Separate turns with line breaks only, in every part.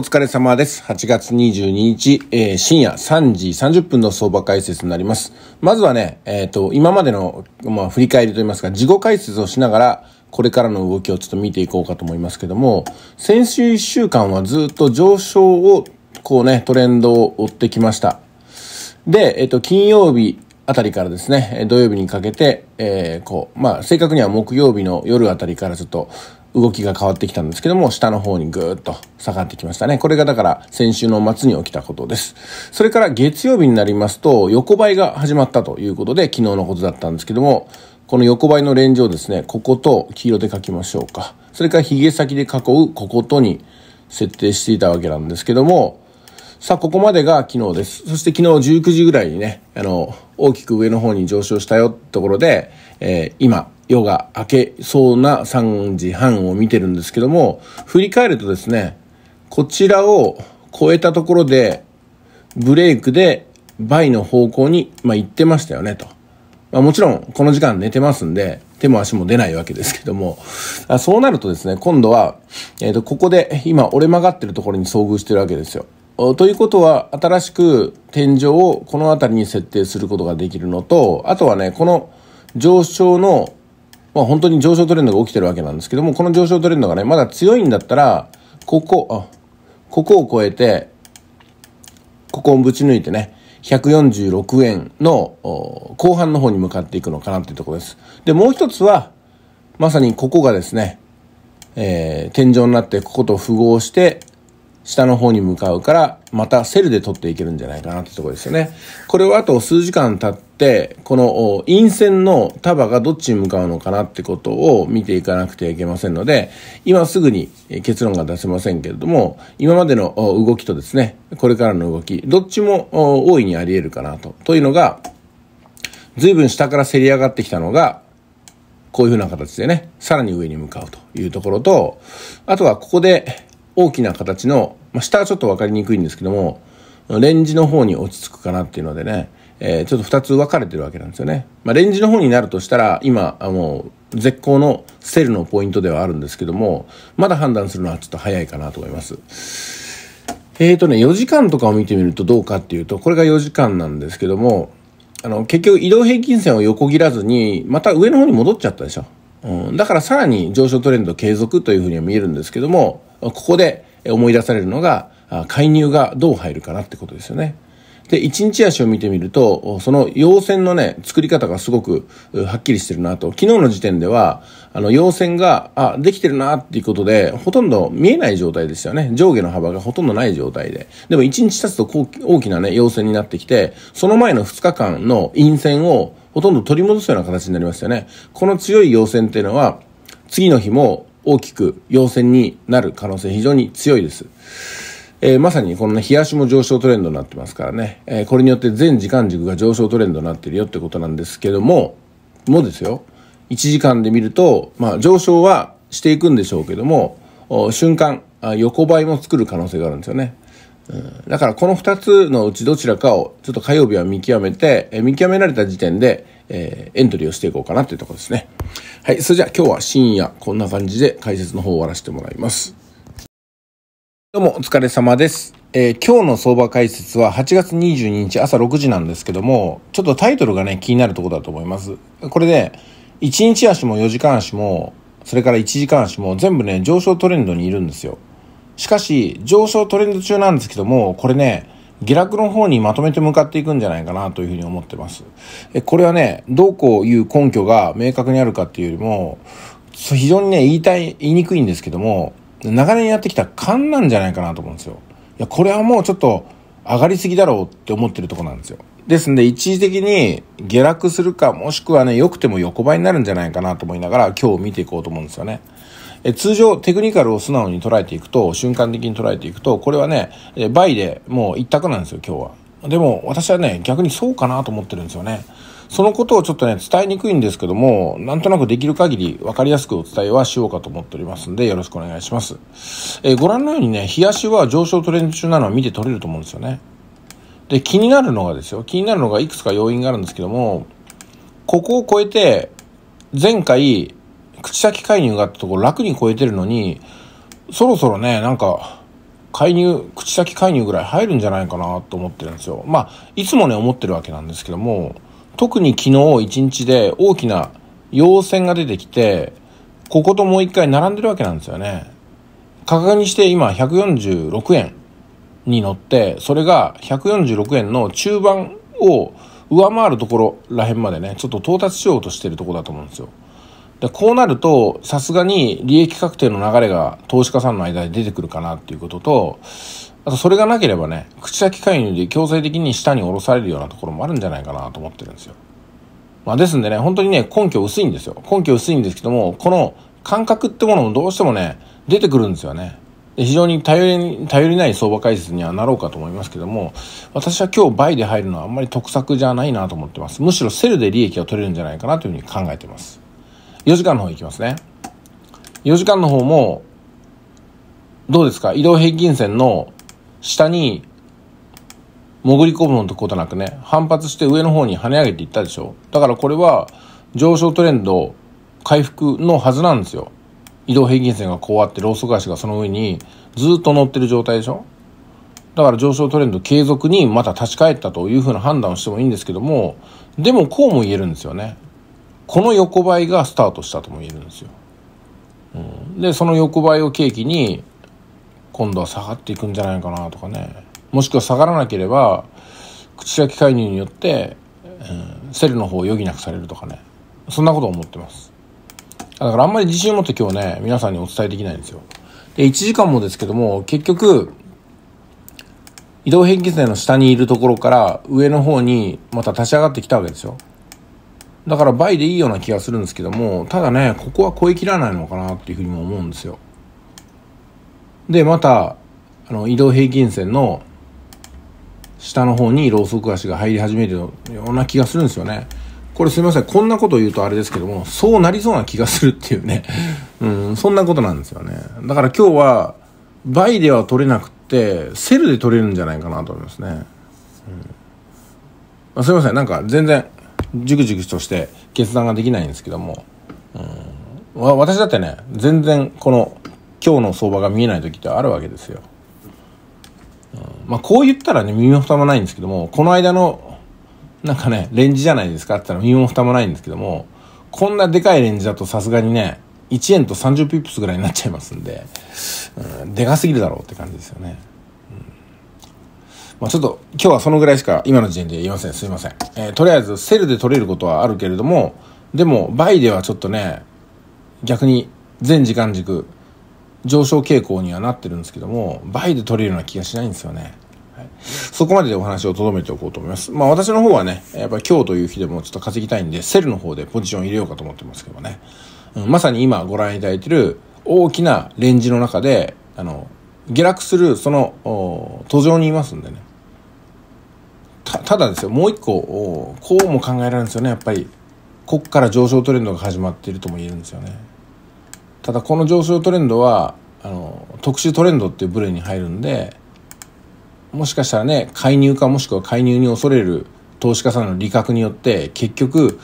お疲れ様です。8月22日、えー、深夜3時30分の相場解説になります。まずはね、えっ、ー、と、今までの、まあ、振り返りといいますか、事後解説をしながら、これからの動きをちょっと見ていこうかと思いますけども、先週1週間はずっと上昇を、こうね、トレンドを追ってきました。で、えっ、ー、と、金曜日、あたりからですね、土曜日にかけて、えー、こう、まあ、正確には木曜日の夜あたりからちょっと、動きが変わってきたんですけども、下の方にぐーっと下がってきましたね。これがだから先週の末に起きたことです。それから月曜日になりますと、横ばいが始まったということで、昨日のことだったんですけども、この横ばいのレンジをですね、ここと黄色で書きましょうか。それから髭先で囲うこことに設定していたわけなんですけども、さあ、ここまでが昨日です。そして昨日19時ぐらいにね、あの、大きく上の方に上昇したよってところで、えー、今、夜が明けそうな3時半を見てるんですけども、振り返るとですね、こちらを超えたところで、ブレイクで倍の方向に、まあ、行ってましたよね、と。まあ、もちろん、この時間寝てますんで、手も足も出ないわけですけども、あそうなるとですね、今度は、えっ、ー、と、ここで今折れ曲がってるところに遭遇してるわけですよ。ということは、新しく天井をこの辺りに設定することができるのと、あとはね、この上昇のまあ、本当に上昇トレンドが起きてるわけなんですけども、この上昇トレンドがね、まだ強いんだったら、ここ、あ、ここを超えて、ここをぶち抜いてね、146円の後半の方に向かっていくのかなっていうところです。で、もう一つは、まさにここがですね、えー、天井になってここと符合して、下の方に向かうから、またセルで取っていけるんじゃないかなってところですよね。これはあと数時間経って、、この陰線の束がどっちに向かうのかなってことを見ていかなくてはいけませんので、今すぐに結論が出せませんけれども、今までの動きとですね、これからの動き、どっちも大いにあり得るかなと。というのが、随分下からせり上がってきたのが、こういうふうな形でね、さらに上に向かうというところと、あとはここで大きな形の、ま下はちょっと分かりにくいんですけども、レンジの方に落ち着くかなっていうのでね、えー、ちょっと2つ分かれてるわけなんですよね。まあ、レンジの方になるとしたら、今、あの、絶好のセルのポイントではあるんですけども、まだ判断するのはちょっと早いかなと思います。えーとね、4時間とかを見てみるとどうかっていうと、これが4時間なんですけども、あの、結局移動平均線を横切らずに、また上の方に戻っちゃったでしょ。うん、だからさらに上昇トレンド継続というふうには見えるんですけども、ここで思い出されるのが、介入がどう入るかなってことですよね。で、一日足を見てみると、その陽線のね、作り方がすごくはっきりしてるなと。昨日の時点では、あの、陽線が、あ、できてるなっていうことで、ほとんど見えない状態ですよね。上下の幅がほとんどない状態で。でも一日経つと大きなね、陽線になってきて、その前の2日間の陰線をほとんど取り戻すような形になりますよね。この強い陽線っていうのは、次の日も大きく陽線になる可能性非常に強いです。えー、まさにこのね、日足も上昇トレンドになってますからね、えー、これによって全時間軸が上昇トレンドになってるよってことなんですけども、もうですよ、1時間で見ると、まあ、上昇はしていくんでしょうけども、瞬間、横ばいも作る可能性があるんですよね。うん、だからこの2つのうちどちらかをちょっと火曜日は見極めて、え見極められた時点で、えー、エントリーをしていこうかなというところですね。はい。それじゃあ今日は深夜こんな感じで解説の方を終わらせてもらいます。どうもお疲れ様です。えー、今日の相場解説は8月22日朝6時なんですけども、ちょっとタイトルがね、気になるところだと思います。これで、ね、1日足も4時間足も、それから1時間足も全部ね、上昇トレンドにいるんですよ。しかし、上昇トレンド中なんですけども、これね、下落の方にまとめて向かっていくんじゃないかなというふうに思ってます。え、これはね、どうこういう根拠が明確にあるかっていうよりも、非常にね、言いたい、言いにくいんですけども、長年やってきた勘なんじゃないかなと思うんですよ。いや、これはもうちょっと上がりすぎだろうって思ってるとこなんですよ。ですんで、一時的に下落するか、もしくはね、良くても横ばいになるんじゃないかなと思いながら、今日見ていこうと思うんですよね。え通常、テクニカルを素直に捉えていくと、瞬間的に捉えていくと、これはね、え倍でもう一択なんですよ、今日は。でも、私はね、逆にそうかなと思ってるんですよね。そのことをちょっとね、伝えにくいんですけども、なんとなくできる限り分かりやすくお伝えはしようかと思っておりますんで、よろしくお願いします。えー、ご覧のようにね、冷やしは上昇トレンド中なのは見て取れると思うんですよね。で、気になるのがですよ、気になるのがいくつか要因があるんですけども、ここを超えて、前回、口先介入があったところ楽に超えてるのに、そろそろね、なんか、介入、口先介入ぐらい入るんじゃないかなと思ってるんですよ。まあ、いつもね、思ってるわけなんですけども、特に昨日一日で大きな陽線が出てきて、ここともう一回並んでるわけなんですよね。価格にして今146円に乗って、それが146円の中盤を上回るところら辺までね、ちょっと到達しようとしてるとこだと思うんですよ。で、こうなると、さすがに利益確定の流れが投資家さんの間で出てくるかなっていうことと、あとそれがなければね、口先介入で強制的に下に下ろされるようなところもあるんじゃないかなと思ってるんですよ。まあですんでね、本当にね、根拠薄いんですよ。根拠薄いんですけども、この感覚ってものもどうしてもね、出てくるんですよね。で非常に頼り頼りない相場解説にはなろうかと思いますけども、私は今日倍で入るのはあんまり得策じゃないなと思ってます。むしろセルで利益が取れるんじゃないかなというふうに考えてます。4時間の方行きますね。4時間の方も、どうですか移動平均線の下に潜り込むのことなくね、反発して上の方に跳ね上げていったでしょ。だからこれは上昇トレンド回復のはずなんですよ。移動平均線がこうあって、ローソク足がその上にずっと乗ってる状態でしょ。だから上昇トレンド継続にまた立ち返ったというふうな判断をしてもいいんですけども、でもこうも言えるんですよね。この横ばいがスタートしたとも言えるんですよ。うん、で、その横ばいを契機に、今度は下がっていくんじゃないかなとかねもしくは下がらなければ口先介入によって、うん、セルの方を余儀なくされるとかねそんなことを思ってますだからあんまり自信を持って今日ね皆さんにお伝えできないんですよで1時間もですけども結局移動平均線の下にいるところから上の方にまた立ち上がってきたわけですよだから倍でいいような気がするんですけどもただねここは超えきらないのかなっていうふうにも思うんですよで、また、あの、移動平均線の下の方にローソク足が入り始めるような気がするんですよね。これすみません。こんなこと言うとあれですけども、そうなりそうな気がするっていうね。うん、そんなことなんですよね。だから今日は、倍では取れなくて、セルで取れるんじゃないかなと思いますね。うんまあ、すみません。なんか全然、じュくじュくとして決断ができないんですけども、うん、私だってね、全然この、今日の相場が見えない時ってあるわけですよ。うん、まあ、こう言ったらね、耳も蓋もないんですけども、この間の、なんかね、レンジじゃないですかって言ったら耳も蓋もないんですけども、こんなでかいレンジだとさすがにね、1円と30ピップスぐらいになっちゃいますんで、うん、でかすぎるだろうって感じですよね。まあ、ちょっと今日はそのぐらいしか今の時点で言いません。すいません。えー、とりあえずセルで取れることはあるけれども、でも、バイではちょっとね、逆に全時間軸、上昇傾向にはなってるんですけども、倍で取れるような気がしないんですよね。はい、そこまででお話を留めておこうと思います。まあ私の方はね、やっぱり今日という日でもちょっと稼ぎたいんで、セルの方でポジション入れようかと思ってますけどね。うん、まさに今ご覧いただいている大きなレンジの中で、あの、下落するその途上にいますんでねたただですよもう一個こうも考えられるんですよねやっぱりこっから上昇トレンドが始まっているとも言えるんですよねただこの上昇トレンドはあの特殊トレンドっていう部類に入るんでもしかしたらね介入かもしくは介入に恐れる投資家さんの利確によって結局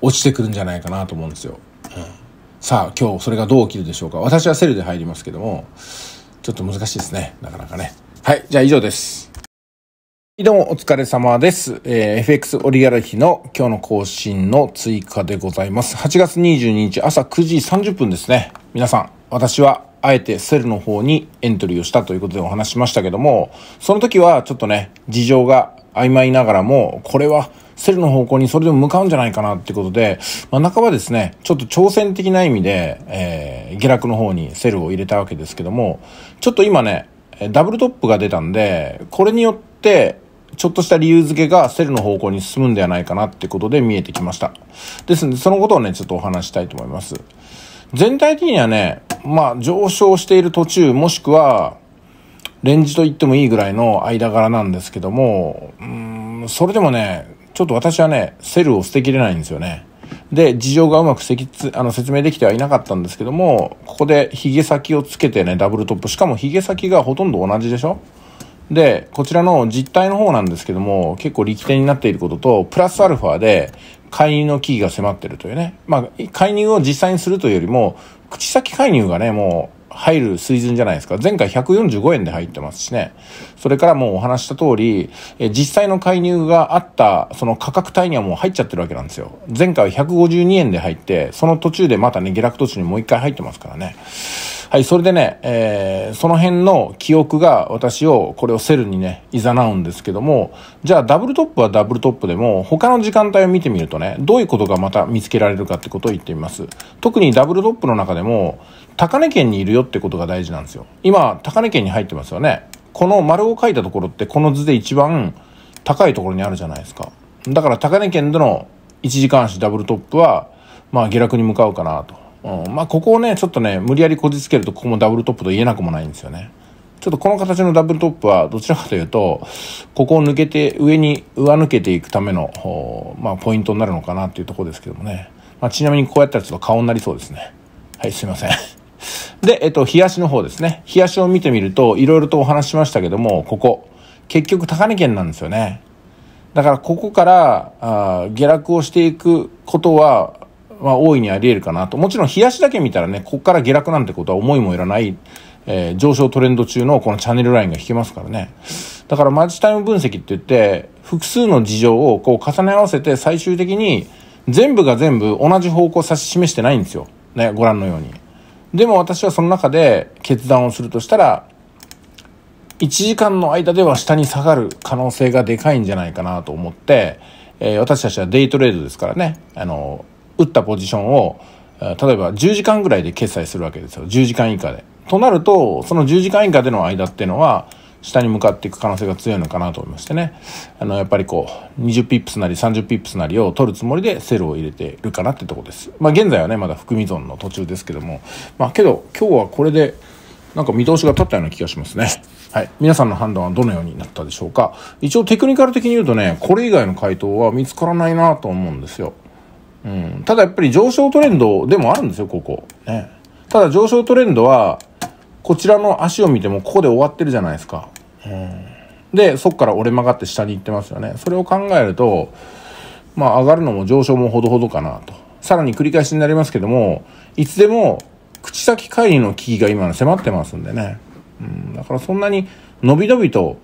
落ちてくるんじゃないかなと思うんですよ、うん、さあ今日それがどう起きるでしょうか私はセルで入りますけどもちょっと難しいですねなかなかねはいじゃあ以上ですどうもお疲れ様です。えー、FX オリガルヒの今日の更新の追加でございます。8月22日朝9時30分ですね。皆さん、私はあえてセルの方にエントリーをしたということでお話しましたけども、その時はちょっとね、事情が曖昧ながらも、これはセルの方向にそれでも向かうんじゃないかなってことで、まあ、半ばですね、ちょっと挑戦的な意味で、えー、下落の方にセルを入れたわけですけども、ちょっと今ね、ダブルトップが出たんで、これによって、ちょっとした理由付けがセルの方向に進むんではないかなってことで見えてきました。ですので、そのことをね、ちょっとお話したいと思います。全体的にはね、まあ、上昇している途中、もしくは、レンジと言ってもいいぐらいの間柄なんですけども、うん、それでもね、ちょっと私はね、セルを捨てきれないんですよね。で、事情がうまくせきあの説明できてはいなかったんですけども、ここで髭先をつけてね、ダブルトップ。しかも髭先がほとんど同じでしょで、こちらの実体の方なんですけども、結構力点になっていることと、プラスアルファで、介入の危機が迫ってるというね。まあ、介入を実際にするというよりも、口先介入がね、もう入る水準じゃないですか。前回145円で入ってますしね。それからもうお話した通り、え実際の介入があった、その価格帯にはもう入っちゃってるわけなんですよ。前回は152円で入って、その途中でまたね、下落途中にもう一回入ってますからね。はい、それでね、えー、その辺の記憶が私を、これをセルにね、誘うんですけども、じゃあダブルトップはダブルトップでも、他の時間帯を見てみるとね、どういうことがまた見つけられるかってことを言ってみます。特にダブルトップの中でも、高値圏にいるよってことが大事なんですよ。今、高値圏に入ってますよね。この丸を書いたところって、この図で一番高いところにあるじゃないですか。だから高値圏での1時間足ダブルトップは、まあ下落に向かうかなと。うん、まあ、ここをね、ちょっとね、無理やりこじつけると、ここもダブルトップと言えなくもないんですよね。ちょっとこの形のダブルトップは、どちらかというと、ここを抜けて、上に上抜けていくための、まあ、ポイントになるのかなっていうとこですけどもね。まあ、ちなみにこうやったらちょっと顔になりそうですね。はい、すいません。で、えっと、冷やしの方ですね。冷やしを見てみると、いろいろとお話しましたけども、ここ、結局高値圏なんですよね。だからここから、あ下落をしていくことは、は大いにあり得るかなと。もちろん冷やしだけ見たらね、こっから下落なんてことは思いもいらない、えー、上昇トレンド中のこのチャンネルラインが引けますからね。だからマジチタイム分析って言って、複数の事情をこう重ね合わせて最終的に全部が全部同じ方向を指し示してないんですよ。ね、ご覧のように。でも私はその中で決断をするとしたら、1時間の間では下に下がる可能性がでかいんじゃないかなと思って、えー、私たちはデイトレードですからね、あの、打ったポジションを、例えば10時間ぐらいで決済するわけですよ。10時間以下で。となると、その10時間以下での間っていうのは、下に向かっていく可能性が強いのかなと思いましてね。あの、やっぱりこう、20ピップスなり30ピップスなりを取るつもりでセルを入れてるかなってとこです。まあ現在はね、まだ含み損の途中ですけども。まあけど、今日はこれで、なんか見通しが立ったような気がしますね。はい。皆さんの判断はどのようになったでしょうか。一応テクニカル的に言うとね、これ以外の回答は見つからないなと思うんですよ。うん、ただやっぱり上昇トレンドでもあるんですよ、ここ。ね。ただ上昇トレンドは、こちらの足を見てもここで終わってるじゃないですか。うん、で、そこから折れ曲がって下に行ってますよね。それを考えると、まあ上がるのも上昇もほどほどかなと。さらに繰り返しになりますけども、いつでも口先乖離の危機が今迫ってますんでね。うん、だからそんなに伸び伸びと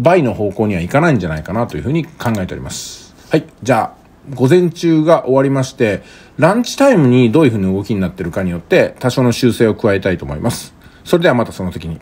倍の方向にはいかないんじゃないかなというふうに考えております。はい。じゃあ、午前中が終わりまして、ランチタイムにどういう風に動きになってるかによって、多少の修正を加えたいと思います。それではまたその時に。